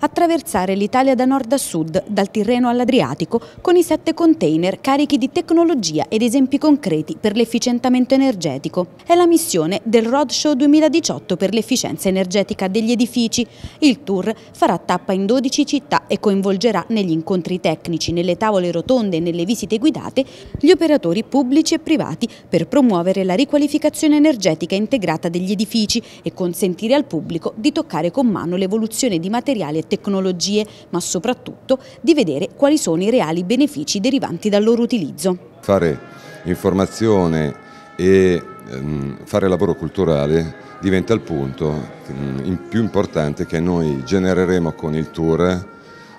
attraversare l'Italia da nord a sud, dal Tirreno all'Adriatico, con i sette container carichi di tecnologia ed esempi concreti per l'efficientamento energetico. È la missione del Roadshow 2018 per l'efficienza energetica degli edifici. Il tour farà tappa in 12 città e coinvolgerà negli incontri tecnici, nelle tavole rotonde e nelle visite guidate gli operatori pubblici e privati per promuovere la riqualificazione energetica integrata degli edifici e consentire al pubblico di toccare con mano l'evoluzione di materiali e tecnologie, ma soprattutto di vedere quali sono i reali benefici derivanti dal loro utilizzo. Fare informazione e ehm, fare lavoro culturale diventa il punto mm, più importante che noi genereremo con il tour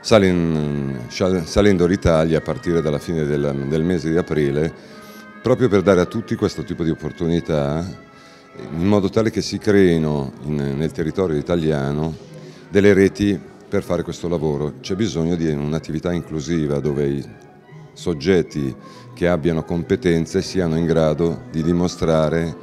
salendo l'Italia a partire dalla fine del mese di aprile proprio per dare a tutti questo tipo di opportunità in modo tale che si creino in, nel territorio italiano delle reti per fare questo lavoro c'è bisogno di un'attività inclusiva dove i soggetti che abbiano competenze siano in grado di dimostrare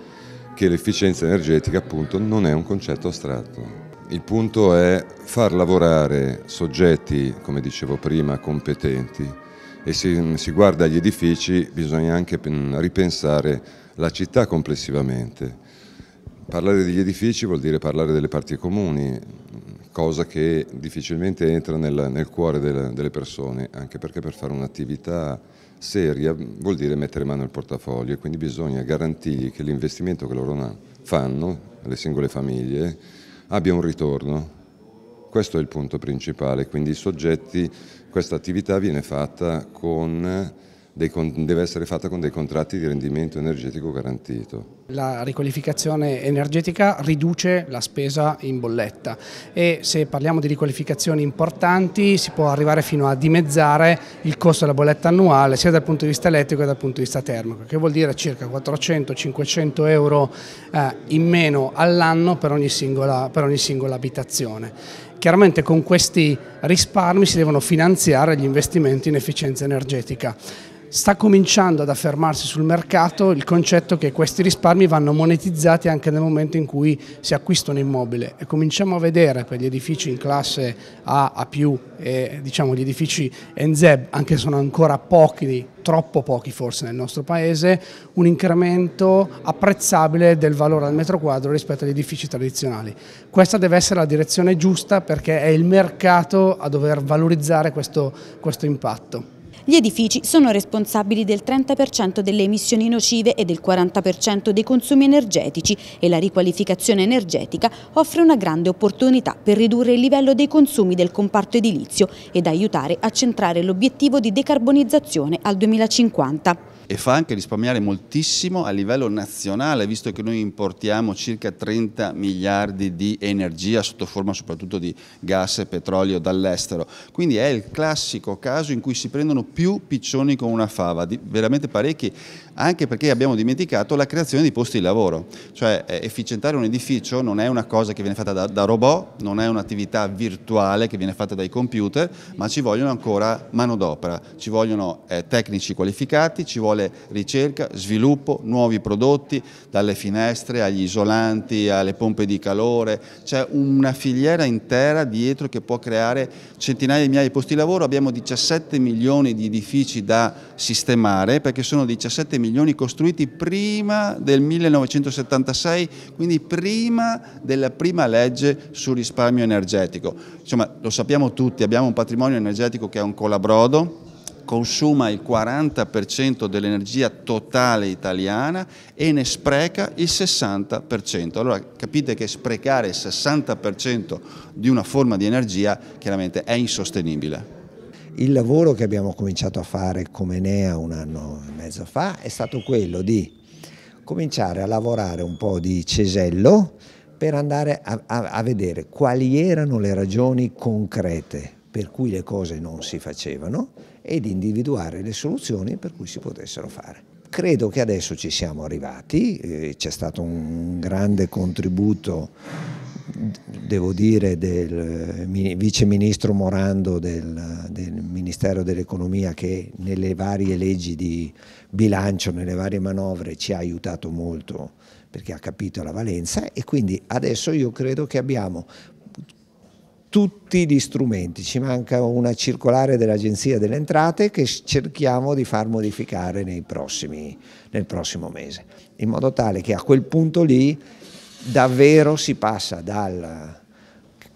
che l'efficienza energetica appunto non è un concetto astratto. Il punto è far lavorare soggetti, come dicevo prima, competenti e se si guarda gli edifici bisogna anche ripensare la città complessivamente. Parlare degli edifici vuol dire parlare delle parti comuni, cosa che difficilmente entra nel, nel cuore delle, delle, persone, anche perché per fare un'attività seria vuol dire mettere mano al portafoglio e quindi bisogna garantirgli che l'investimento che loro fanno, le singole famiglie, abbia un ritorno. Questo è il punto principale, quindi i soggetti, questa attività viene fatta con dei, deve essere fatta con dei contratti di rendimento energetico garantito. La riqualificazione energetica riduce la spesa in bolletta e se parliamo di riqualificazioni importanti si può arrivare fino a dimezzare il costo della bolletta annuale sia dal punto di vista elettrico che dal punto di vista termico, che vuol dire circa 400-500 euro eh, in meno all'anno per, per ogni singola abitazione. Chiaramente con questi risparmi si devono finanziare gli investimenti in efficienza energetica sta cominciando ad affermarsi sul mercato il concetto che questi risparmi vanno monetizzati anche nel momento in cui si acquista un immobile e cominciamo a vedere per gli edifici in classe A, A+, e diciamo gli edifici NZEB, anche se sono ancora pochi, troppo pochi forse nel nostro paese, un incremento apprezzabile del valore al metro quadro rispetto agli edifici tradizionali. Questa deve essere la direzione giusta perché è il mercato a dover valorizzare questo, questo impatto. Gli edifici sono responsabili del 30% delle emissioni nocive e del 40% dei consumi energetici e la riqualificazione energetica offre una grande opportunità per ridurre il livello dei consumi del comparto edilizio ed aiutare a centrare l'obiettivo di decarbonizzazione al 2050 e fa anche risparmiare moltissimo a livello nazionale, visto che noi importiamo circa 30 miliardi di energia sotto forma soprattutto di gas e petrolio dall'estero. Quindi è il classico caso in cui si prendono più piccioni con una fava, veramente parecchi, anche perché abbiamo dimenticato la creazione di posti di lavoro. Cioè eh, efficientare un edificio non è una cosa che viene fatta da, da robot, non è un'attività virtuale che viene fatta dai computer, ma ci vogliono ancora manodopera, ci vogliono eh, tecnici qualificati, ci vogliono vuole ricerca, sviluppo, nuovi prodotti, dalle finestre agli isolanti, alle pompe di calore, c'è una filiera intera dietro che può creare centinaia di migliaia di posti di lavoro, abbiamo 17 milioni di edifici da sistemare perché sono 17 milioni costruiti prima del 1976, quindi prima della prima legge sul risparmio energetico. Insomma, lo sappiamo tutti, abbiamo un patrimonio energetico che è un colabrodo, consuma il 40% dell'energia totale italiana e ne spreca il 60%. Allora capite che sprecare il 60% di una forma di energia chiaramente è insostenibile. Il lavoro che abbiamo cominciato a fare come NEA un anno e mezzo fa è stato quello di cominciare a lavorare un po' di cesello per andare a, a, a vedere quali erano le ragioni concrete per cui le cose non si facevano ed individuare le soluzioni per cui si potessero fare. Credo che adesso ci siamo arrivati, eh, c'è stato un grande contributo, devo dire, del eh, vice ministro Morando del, del Ministero dell'Economia che nelle varie leggi di bilancio, nelle varie manovre ci ha aiutato molto perché ha capito la valenza e quindi adesso io credo che abbiamo tutti gli strumenti, ci manca una circolare dell'Agenzia delle Entrate che cerchiamo di far modificare prossimi, nel prossimo mese, in modo tale che a quel punto lì davvero si passa dal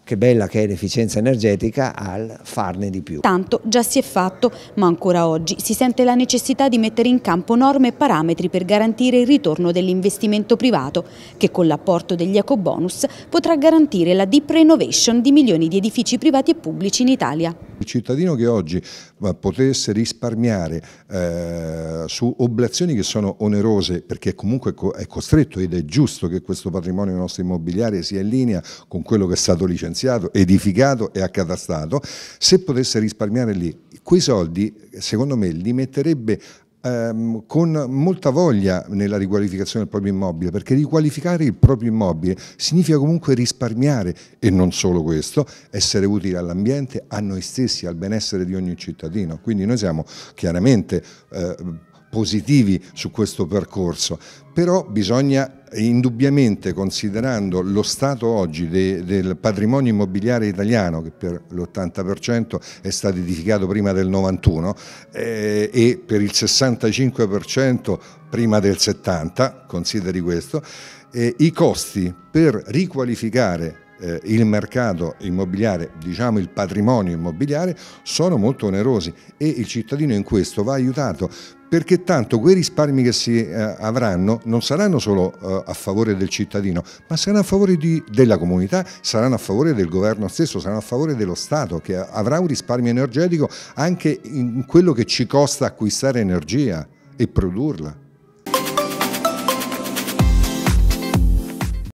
che bella che è l'efficienza energetica, al farne di più. Tanto già si è fatto, ma ancora oggi si sente la necessità di mettere in campo norme e parametri per garantire il ritorno dell'investimento privato, che con l'apporto degli ecobonus potrà garantire la deep renovation di milioni di edifici privati e pubblici in Italia. Il cittadino che oggi eh, potesse risparmiare eh, su oblazioni che sono onerose, perché comunque è costretto ed è giusto che questo patrimonio nostro immobiliare sia in linea con quello che è stato licenziato, finanziato, edificato e accatastato, se potesse risparmiare lì. Quei soldi, secondo me, li metterebbe Ehm, con molta voglia nella riqualificazione del proprio immobile, perché riqualificare il proprio immobile significa comunque risparmiare, e non solo questo, essere utile all'ambiente, a noi stessi, al benessere di ogni cittadino. Quindi noi siamo chiaramente eh, positivi su questo percorso, però bisogna indubbiamente considerando lo stato oggi de, del patrimonio immobiliare italiano che per l'80% è stato edificato prima del 91 eh, e per il 65% prima del 70, consideri questo, eh, i costi per riqualificare eh, il mercato immobiliare, diciamo il patrimonio immobiliare, sono molto onerosi e il cittadino in questo va aiutato perché tanto quei risparmi che si eh, avranno non saranno solo eh, a favore del cittadino, ma saranno a favore di, della comunità, saranno a favore del governo stesso, saranno a favore dello Stato che avrà un risparmio energetico anche in quello che ci costa acquistare energia e produrla.